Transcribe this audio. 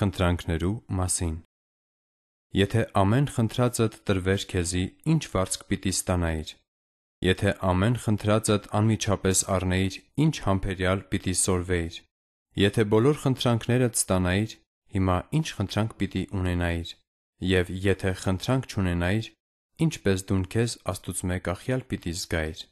խնդրանքներու մասին։ Եթե ամեն խնդրածդ տրվեր քեզի, ի՞նչ վարձք պիտի ստանայիր։ Եթե ամեն խնդրածդ անմիջապես առնեիր, ի՞նչ համբերյալ պիտի սորվեիր։ Եթե բոլոր խնդրանքներդ ստանայիր, հիմա ի՞նչ խնդրանք պիտի ունենայիր։ Եվ եթե խնդրանք չունենայիր, ինչպես դուն քեզ Աստծո մեկախյալ պիտի զգայիր։